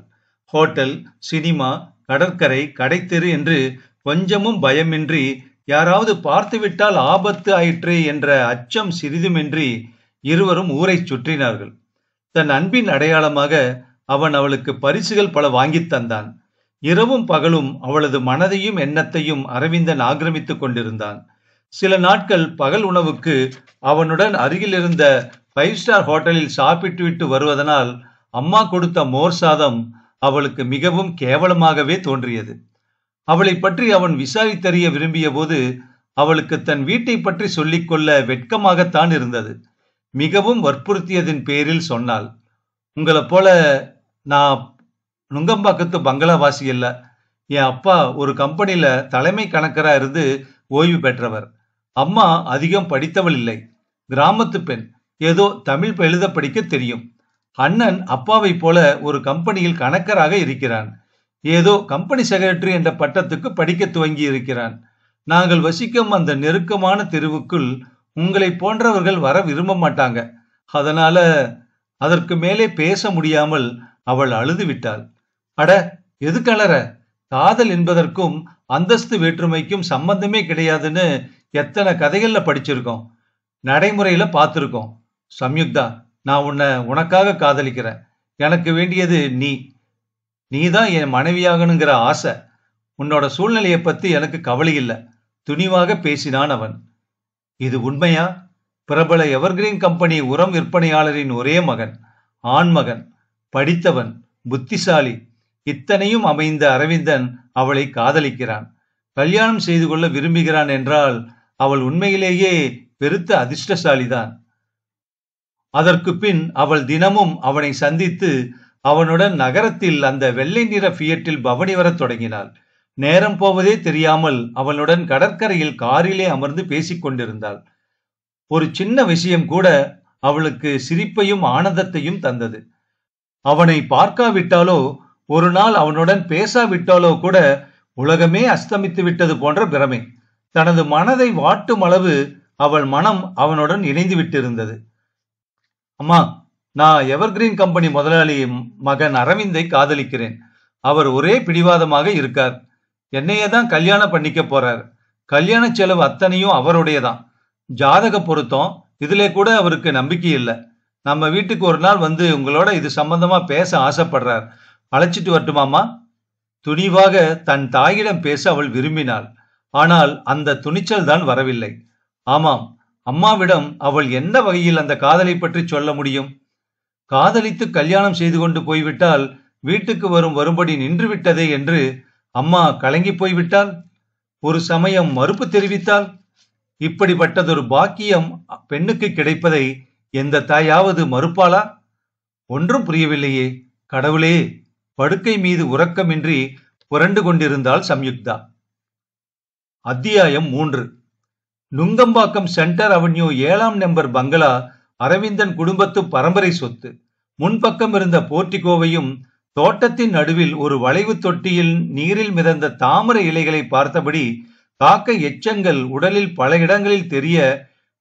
ஹோட்டல் சினிமா கடற்கரை கடைத்தெரு என்று கொஞ்சமும் பயமின்றி யாராவது பார்த்துவிட்டால் ஆபத்து ஆயிற்று என்ற அச்சம் சிறிதுமின்றி இருவரும் ஊரை சுற்றினார்கள் தன் அன்பின் அடையாளமாக அவன் அவளுக்கு பரிசுகள் பல வாங்கித் தந்தான் இரவும் பகலும் அவளது மனதையும் எண்ணத்தையும் அரவிந்தன் ஆக்கிரமித்துக் கொண்டிருந்தான் சில நாட்கள் பகல் உணவுக்கு அவனுடன் அருகில் இருந்த ஃபைவ் ஸ்டார் ஹோட்டலில் சாப்பிட்டுவிட்டு வருவதனால் அம்மா கொடுத்த மோர் சாதம் அவளுக்கு மிகவும் கேவலமாகவே தோன்றியது அவளை பற்றி அவன் விசாரித்தறிய விரும்பிய போது அவளுக்கு தன் வீட்டை பற்றி சொல்லிக்கொள்ள வெட்கமாகத்தான் இருந்தது மிகவும் வற்புறுத்தியதின் பேரில் சொன்னால் உங்களை போல நான் நுங்கம்பாக்கத்து பங்களாவாசி இல்லை என் அப்பா ஒரு கம்பெனியில தலைமை கணக்கராக இருந்து ஓய்வு பெற்றவர் அம்மா அதிகம் படித்தவள் இல்லை கிராமத்து பெண் ஏதோ தமிழ் எழுத படிக்க தெரியும் அண்ணன் அப்பாவை போல ஒரு கம்பெனியில் கணக்கராக இருக்கிறான் ஏதோ கம்பெனி செக்ரட்டரி என்ற பட்டத்துக்கு படிக்க துவங்கி இருக்கிறான் நாங்கள் வசிக்கும் அந்த நெருக்கமான தெருவுக்குள் உங்களை போன்றவர்கள் வர விரும்ப மாட்டாங்க அதனால அதற்கு மேலே பேச முடியாமல் அவள் அழுது விட்டாள் அட எது கலர காதல் என்பதற்கும் அந்தஸ்து வேற்றுமைக்கும் சம்பந்தமே கிடையாதுன்னு எத்தனை கதைகள்ல படிச்சிருக்கோம் நடைமுறையில பார்த்துருக்கோம் சம்யுக்தா நான் உன்னை உனக்காக காதலிக்கிறேன் எனக்கு வேண்டியது நீ நீ தான் என் மனைவியாகணுங்கிற ஆசை உன்னோட சூழ்நிலையை பத்தி எனக்கு கவலை இல்லை துணிவாக பேசினான் அவன் இது உண்மையா பிரபல எவர்கிரீன் கம்பெனி உரம் விற்பனையாளரின் ஒரே மகன் ஆண்மகன் படித்தவன் புத்திசாலி இத்தனையும் அமைந்த அரவிந்தன் அவளை காதலிக்கிறான் கல்யாணம் செய்து கொள்ள விரும்புகிறான் என்றால் அவள் உண்மையிலேயே பெருத்த அதிர்ஷ்டசாலிதான் அதற்கு பின் அவள் தினமும் அவனை சந்தித்து அவனுடன் நகரத்தில் அந்த வெள்ளை நிற பியட்டில் பவனி வரத் தொடங்கினாள் நேரம் போவதே தெரியாமல் அவளுடன் கடற்கரையில் காரிலே அமர்ந்து பேசிக் கொண்டிருந்தாள் ஒரு சின்ன விஷயம் கூட அவளுக்கு சிரிப்பையும் ஆனந்தத்தையும் தந்தது அவனை பார்க்காவிட்டாலோ ஒரு நாள் அவனுடன் பேசாவிட்டாலோ கூட உலகமே அஸ்தமித்து விட்டது போன்ற பிரமை தனது மனதை வாட்டும் அளவு அவள் மனம் அவனுடன் இணைந்து விட்டிருந்தது அம்மா நான் எவர்கிரீன் கம்பெனி முதலாளி மகன் அரவிந்தை காதலிக்கிறேன் அவர் ஒரே பிடிவாதமாக இருக்கார் என்னையே தான் கல்யாணம் பண்ணிக்க போறார் கல்யாண செலவு அத்தனையும் அவருடையதான் ஜாதக பொருத்தம் இதுல கூட அவருக்கு நம்பிக்கை இல்லை நம்ம வீட்டுக்கு ஒரு நாள் வந்து உங்களோட இது சம்பந்தமா பேச ஆசைப்படுறார் அழைச்சிட்டு வரட்டுமாமா துணிவாக தன் தாயிடம் பேச அவள் விரும்பினாள் ஆனால் அந்த துணிச்சல் தான் வரவில்லை ஆமாம் அம்மாவிடம் அவள் எந்த வகையில் அந்த காதலை பற்றி சொல்ல முடியும் காதலித்து கல்யாணம் செய்து கொண்டு போய்விட்டால் வீட்டுக்கு வரும் வரும்படி நின்றுவிட்டதே என்று அம்மா கலங்கி போய்விட்டால் ஒரு சமயம் மறுப்பு தெரிவித்தால் இப்படிப்பட்டதொரு பாக்கியம் பெண்ணுக்கு கிடைப்பதை எந்த தாயாவது மறுப்பாளா ஒன்றும் புரியவில்லையே கடவுளே படுக்கை மீது உறக்கமின்றி புரண்டு கொண்டிருந்தாள் சம்யுக்தா அத்தியாயம் மூன்று நுங்கம்பாக்கம் சென்டர் அவென்யூ ஏழாம் நம்பர் பங்களா அரவிந்தன் குடும்பத்து பரம்பரை சொத்து முன்பக்கம் இருந்த போர்டிகோவையும் தோட்டத்தின் நடுவில் ஒரு வளைவு தொட்டியில் நீரில் மிதந்த தாமரை இலைகளை பார்த்தபடி காக்க எச்சங்கள் உடலில் பல இடங்களில் தெரிய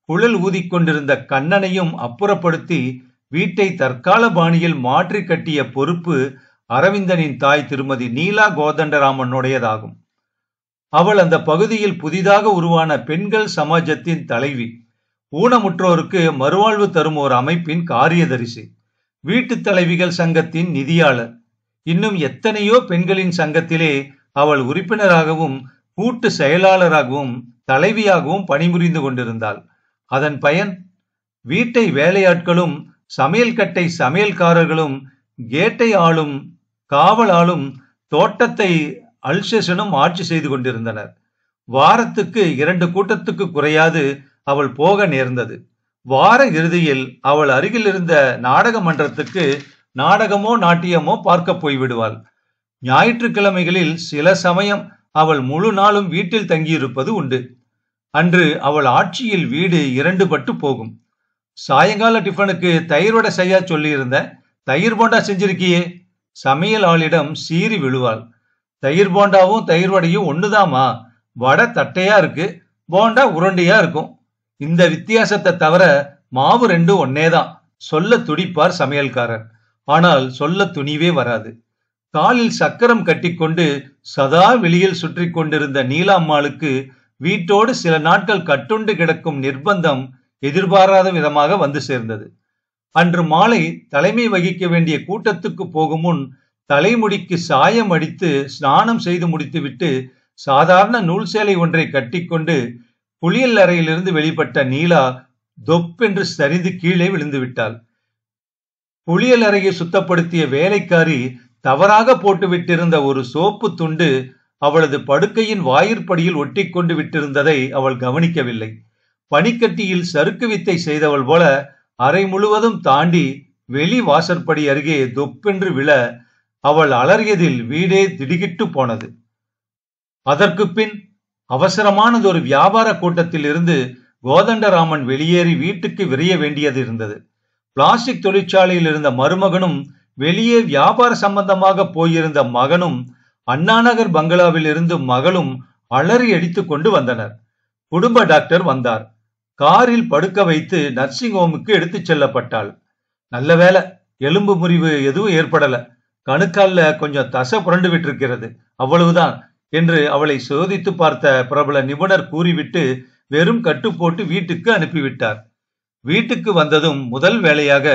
குழல் ஊதிக்கொண்டிருந்த கண்ணனையும் அப்புறப்படுத்தி வீட்டை தற்கால பாணியில் மாற்றி கட்டிய பொறுப்பு அரவிந்தனின் தாய் திருமதி நீலா கோதண்டராமனுடையதாகும் அவள் அந்த பகுதியில் புதிதாக உருவான பெண்கள் சமாஜத்தின் தலைவி ஊனமுற்றோருக்கு மறுவாழ்வு தரும் ஒரு அமைப்பின் காரியதரிசி வீட்டு தலைவிகள் சங்கத்தின் நிதியாளர் இன்னும் எத்தனையோ பெண்களின் சங்கத்திலே அவள் உறுப்பினராகவும் கூட்டு செயலாளராகவும் தலைவியாகவும் பணிபுரிந்து கொண்டிருந்தாள் அதன் பயன் வீட்டை வேலையாட்களும் சமையல்கட்டை சமையல்காரர்களும் கேட்டை ஆளும் காவலாளும் தோட்டத்தை அல்சேஷனும் ஆட்சி செய்து கொண்டிருந்தனர் வாரத்துக்கு இரண்டு கூட்டத்துக்கு குறையாது அவள் போக நேர்ந்தது வார இறுதியில் அவள் அருகில் இருந்த நாடக மன்றத்துக்கு நாடகமோ நாட்டியமோ பார்க்க போய்விடுவாள் ஞாயிற்றுக்கிழமைகளில் சில சமயம் அவள் முழு நாளும் வீட்டில் தங்கியிருப்பது உண்டு அன்று அவள் ஆட்சியில் வீடு இரண்டு பட்டு போகும் சாயங்கால டிஃபனுக்கு வடை செய்யா சொல்லியிருந்த தயிர் போண்டா செஞ்சிருக்கியே சமையல் ஆளிடம் சீறி விழுவாள் தயிர் போண்டாவும் தயிர் வடையும் ஒண்ணுதாமா வடை தட்டையா இருக்கு போண்டா உருண்டையா இருக்கும் இந்த வித்தியாசத்தை தவிர மாவு ரெண்டும் ஒன்னேதான் சொல்ல துடிப்பார் சமையல்காரர் ஆனால் சொல்ல துணிவே வராது காலில் சக்கரம் கட்டிக்கொண்டு சதா வெளியில் சுற்றி கொண்டிருந்த நீலாம்மாளுக்கு வீட்டோடு சில நாட்கள் கட்டுண்டு கிடக்கும் நிர்பந்தம் எதிர்பாராத விதமாக வந்து சேர்ந்தது அன்று மாலை தலைமை வகிக்க வேண்டிய கூட்டத்துக்கு போகும் முன் தலைமுடிக்கு சாயம் அடித்து ஸ்நானம் செய்து முடித்துவிட்டு சாதாரண நூல் சேலை ஒன்றை கட்டிக்கொண்டு புளியல் அறையிலிருந்து வெளிப்பட்ட நீலா தொப்பென்று சரிந்து கீழே விழுந்து விட்டாள் குளியல் அறையை சுத்தப்படுத்திய வேலைக்காரி தவறாக போட்டுவிட்டிருந்த ஒரு சோப்பு துண்டு அவளது படுக்கையின் வாயிற்படியில் ஒட்டி கொண்டு விட்டிருந்ததை அவள் கவனிக்கவில்லை பனிக்கட்டியில் சறுக்கு வித்தை செய்தவள் போல அறை முழுவதும் தாண்டி வெளி வாசற்படி அருகே தொப்பென்று விழ அவள் அலறியதில் வீடே திடுகிட்டு போனது அதற்கு பின் அவசரமானதொரு வியாபார கூட்டத்தில் இருந்து கோதண்டராமன் வெளியேறி வீட்டுக்கு விரைய வேண்டியது இருந்தது பிளாஸ்டிக் தொழிற்சாலையில் இருந்த மருமகனும் வெளியே வியாபார சம்பந்தமாக போயிருந்த மகனும் அண்ணாநகர் பங்களாவில் இருந்து மகளும் அலறி அடித்துக் கொண்டு வந்தனர் குடும்ப டாக்டர் வந்தார் காரில் படுக்க வைத்து நர்சிங் ஹோமுக்கு எடுத்துச் செல்லப்பட்டாள் நல்ல வேலை எலும்பு முறிவு எதுவும் ஏற்படல கணுக்கால்ல கொஞ்சம் தசை புரண்டு விட்டிருக்கிறது அவ்வளவுதான் என்று அவளை சோதித்து பார்த்த பிரபல நிபுணர் கூறிவிட்டு வெறும் கட்டு போட்டு வீட்டுக்கு அனுப்பிவிட்டார் வீட்டுக்கு வந்ததும் முதல் வேலையாக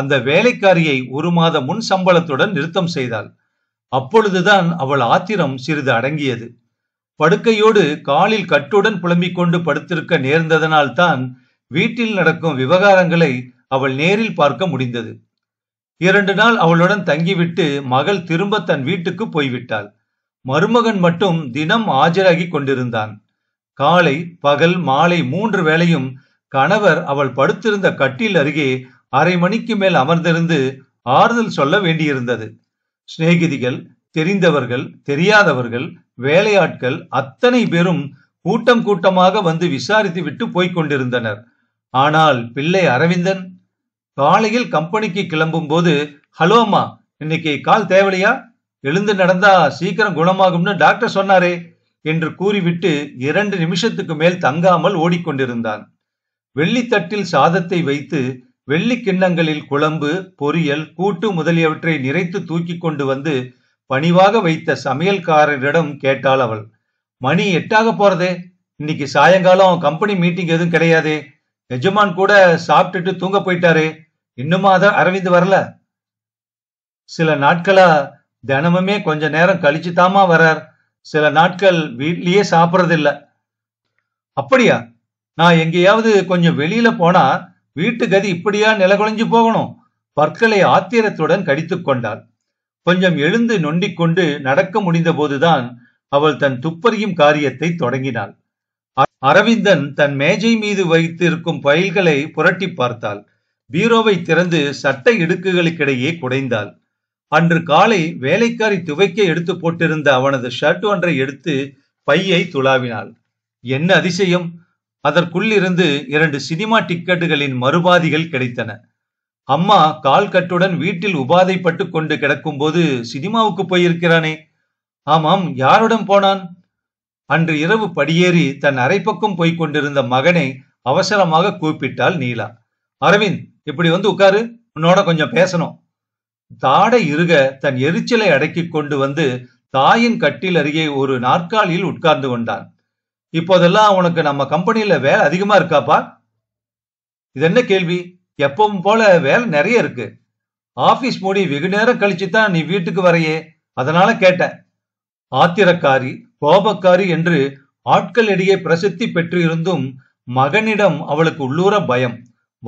அந்த வேலைக்காரியை ஒரு மாத முன் சம்பளத்துடன் நிறுத்தம் செய்தாள் அப்பொழுதுதான் அவள் ஆத்திரம் சிறிது அடங்கியது படுக்கையோடு காலில் கட்டுடன் புலம்பிக் கொண்டு படுத்திருக்க நேர்ந்ததனால்தான் வீட்டில் நடக்கும் விவகாரங்களை அவள் நேரில் பார்க்க முடிந்தது இரண்டு நாள் அவளுடன் தங்கிவிட்டு மகள் திரும்ப தன் வீட்டுக்கு போய்விட்டாள் மருமகன் மட்டும் தினம் ஆஜராகி கொண்டிருந்தான் காலை பகல் மாலை மூன்று வேளையும் கணவர் அவள் படுத்திருந்த கட்டில் அருகே அரை மணிக்கு மேல் அமர்ந்திருந்து ஆறுதல் சொல்ல வேண்டியிருந்தது சிநேகிதிகள் தெரிந்தவர்கள் தெரியாதவர்கள் வேலையாட்கள் அத்தனை பேரும் கூட்டம் கூட்டமாக வந்து விசாரித்து விட்டு போய்கொண்டிருந்தனர் ஆனால் பிள்ளை அரவிந்தன் காலையில் கம்பெனிக்கு கிளம்பும் போது ஹலோ அம்மா இன்னைக்கு கால் தேவலையா எழுந்து நடந்தா சீக்கிரம் குணமாகும்னு டாக்டர் சொன்னாரே என்று கூறிவிட்டு இரண்டு நிமிஷத்துக்கு மேல் தங்காமல் ஓடிக்கொண்டிருந்தான் வெள்ளித்தட்டில் சாதத்தை வைத்து வெள்ளி கிண்ணங்களில் குழம்பு பொரியல் கூட்டு முதலியவற்றை நிறைத்து தூக்கி கொண்டு வந்து பணிவாக வைத்த சமையல்காரரிடம் கேட்டாள் அவள் மணி எட்டாக போறதே இன்னைக்கு சாயங்காலம் கம்பெனி மீட்டிங் எதுவும் கிடையாதே எஜமான் கூட சாப்பிட்டுட்டு தூங்க போயிட்டாரே இன்னுமா தான் அரவிந்த் வரல சில நாட்களா தினமுமே கொஞ்ச நேரம் கழிச்சு தாமா வரார் சில நாட்கள் வீட்லயே சாப்பிட்றதில்ல அப்படியா நான் எங்கேயாவது கொஞ்சம் வெளியில போனா வீட்டு கதி இப்படியா நிலகுலைஞ்சு போகணும் பற்களை ஆத்திரத்துடன் கடித்து கொண்டாள் கொஞ்சம் எழுந்து நொண்டிக் கொண்டு நடக்க முடிந்த போதுதான் அவள் தன் துப்பறியும் காரியத்தை தொடங்கினாள் அரவிந்தன் தன் மேஜை மீது வைத்து இருக்கும் பயில்களை புரட்டி பார்த்தாள் பீரோவை திறந்து சட்டை இடுக்குகளுக்கிடையே குடைந்தாள் அன்று காலை வேலைக்காரி துவைக்க எடுத்து போட்டிருந்த அவனது ஷர்ட் ஒன்றை எடுத்து பையை துளாவினாள் என்ன அதிசயம் அதற்குள்ளிருந்து இரண்டு சினிமா டிக்கெட்டுகளின் மறுபாதிகள் கிடைத்தன அம்மா கால் கட்டுடன் வீட்டில் உபாதைப்பட்டு கொண்டு கிடக்கும்போது சினிமாவுக்கு போயிருக்கிறானே ஆமாம் யாருடன் போனான் அன்று இரவு படியேறி தன் அரைப்பக்கம் போய்க் கொண்டிருந்த மகனை அவசரமாக கூப்பிட்டாள் நீலா அரவிந்த் இப்படி வந்து உட்காரு உன்னோட கொஞ்சம் பேசணும் தாடை இருக தன் எரிச்சலை அடக்கிக் கொண்டு வந்து தாயின் கட்டில் அருகே ஒரு நாற்காலியில் உட்கார்ந்து கொண்டான் இப்போதெல்லாம் உனக்கு நம்ம கம்பெனியில வேலை அதிகமா இருக்காப்பா இது என்ன கேள்வி எப்பவும் போல வேலை நிறைய இருக்கு ஆபீஸ் மூடி வெகு நேரம் கழிச்சு தான் நீ வீட்டுக்கு வரையே அதனால கேட்டேன் ஆத்திரக்காரி கோபக்காரி என்று ஆட்களிடையே பிரசித்தி பெற்று இருந்தும் மகனிடம் அவளுக்கு உள்ளூர பயம்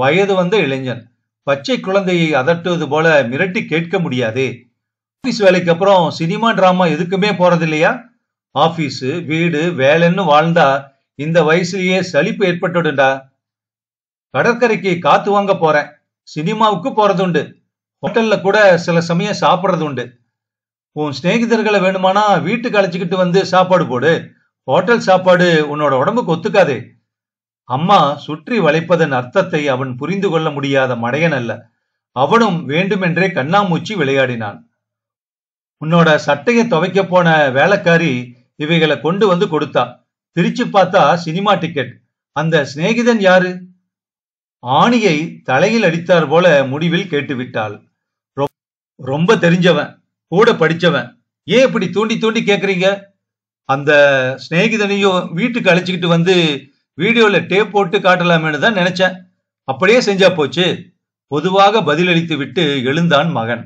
வயது வந்த இளைஞன் பச்சை குழந்தையை அதட்டுவது போல மிரட்டி கேட்க முடியாதே ஆபீஸ் வேலைக்கு அப்புறம் சினிமா டிராமா எதுக்குமே போறது இல்லையா ஆபீஸு வீடு வேலைன்னு வாழ்ந்தா இந்த வயசுலயே சலிப்பு ஏற்பட்டுடுண்டா கடற்கரைக்கு காத்து வாங்க போறேன் சினிமாவுக்கு போறதுண்டு ஹோட்டல்ல கூட சில சமயம் சாப்பிட்றது உண்டு உன் சிநேகிதர்களை வேணுமானா வீட்டுக்கு அழைச்சிக்கிட்டு வந்து சாப்பாடு போடு ஹோட்டல் சாப்பாடு உன்னோட உடம்புக்கு ஒத்துக்காதே அம்மா சுற்றி வளைப்பதன் அர்த்தத்தை அவன் புரிந்து கொள்ள முடியாத மடையன் அல்ல அவனும் வேண்டுமென்றே கண்ணாமூச்சி விளையாடினான் உன்னோட சட்டையை துவைக்க போன வேலைக்காரி இவைகளை கொண்டு வந்து கொடுத்தா பிரிச்சு பார்த்தா சினிமா டிக்கெட் அந்த சிநேகிதன் யாரு ஆணியை தலையில் அடித்தார் போல முடிவில் கேட்டுவிட்டாள் ரொம்ப தெரிஞ்சவன் கூட படிச்சவன் ஏன் இப்படி தூண்டி தூண்டி கேக்குறீங்க அந்த சிநேகிதனையும் வீட்டுக்கு அழைச்சிக்கிட்டு வந்து வீடியோல டேப் போட்டு காட்டலாமேனு தான் நினைச்சேன் அப்படியே செஞ்சா போச்சு பொதுவாக பதிலளித்து விட்டு எழுந்தான் மகன்